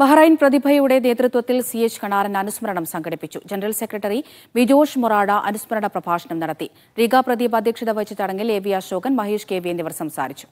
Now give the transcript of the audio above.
Bahrain പ്രതിഭയുടെ നേതൃത്വത്തിൽ C H Kanaran അനുസ്മരണം സംഘടിപ്പിച്ചു ജനറൽ സെക്രട്ടറി ബിജോഷ് മൊറാഡ അനുസ്മരണ പ്രഭാഷണം നടത്തി റീഗ പ്രദീപ് അധ്യക്ഷത വഹിച്ച ചടങ്ങിൽ A V Ashokan Mahesh K V എന്നിവർ സംസാരിച്ചു